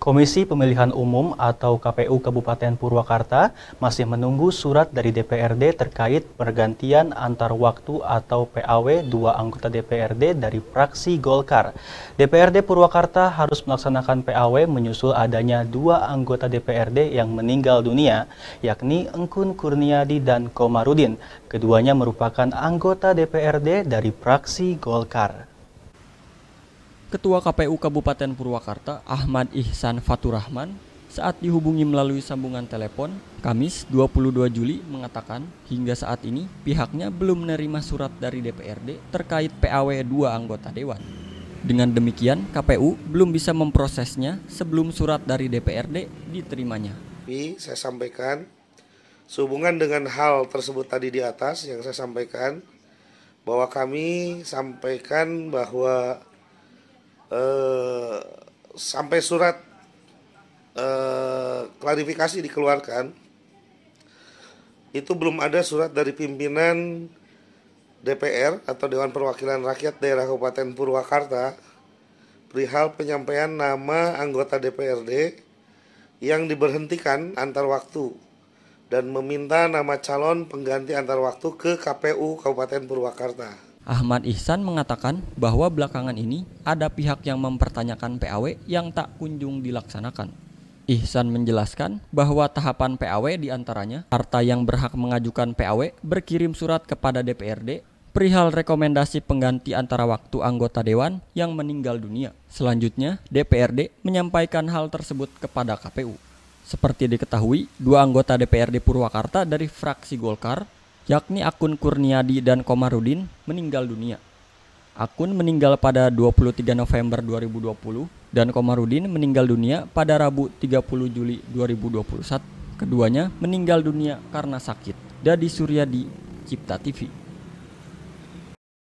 Komisi Pemilihan Umum atau KPU Kabupaten Purwakarta masih menunggu surat dari DPRD terkait pergantian antar waktu atau PAW dua anggota DPRD dari fraksi Golkar. DPRD Purwakarta harus melaksanakan PAW menyusul adanya dua anggota DPRD yang meninggal dunia, yakni Engkun Kurniadi dan Komarudin. Keduanya merupakan anggota DPRD dari fraksi Golkar. Ketua KPU Kabupaten Purwakarta Ahmad Ihsan Faturahman saat dihubungi melalui sambungan telepon Kamis 22 Juli mengatakan hingga saat ini pihaknya belum menerima surat dari DPRD terkait PAW 2 anggota Dewan. Dengan demikian KPU belum bisa memprosesnya sebelum surat dari DPRD diterimanya. Ini saya sampaikan sehubungan dengan hal tersebut tadi di atas yang saya sampaikan bahwa kami sampaikan bahwa Eh, sampai surat eh, klarifikasi dikeluarkan itu belum ada surat dari pimpinan DPR atau Dewan Perwakilan Rakyat Daerah Kabupaten Purwakarta perihal penyampaian nama anggota DPRD yang diberhentikan antar waktu dan meminta nama calon pengganti antar waktu ke KPU Kabupaten Purwakarta. Ahmad Ihsan mengatakan bahwa belakangan ini ada pihak yang mempertanyakan PAW yang tak kunjung dilaksanakan. Ihsan menjelaskan bahwa tahapan PAW diantaranya harta yang berhak mengajukan PAW berkirim surat kepada DPRD perihal rekomendasi pengganti antara waktu anggota dewan yang meninggal dunia. Selanjutnya, DPRD menyampaikan hal tersebut kepada KPU. Seperti diketahui, dua anggota DPRD Purwakarta dari fraksi Golkar yakni akun Kurniadi dan Komarudin, meninggal dunia. Akun meninggal pada 23 November 2020 dan Komarudin meninggal dunia pada Rabu 30 Juli 2021. Keduanya meninggal dunia karena sakit. Dadi Suryadi, Cipta TV.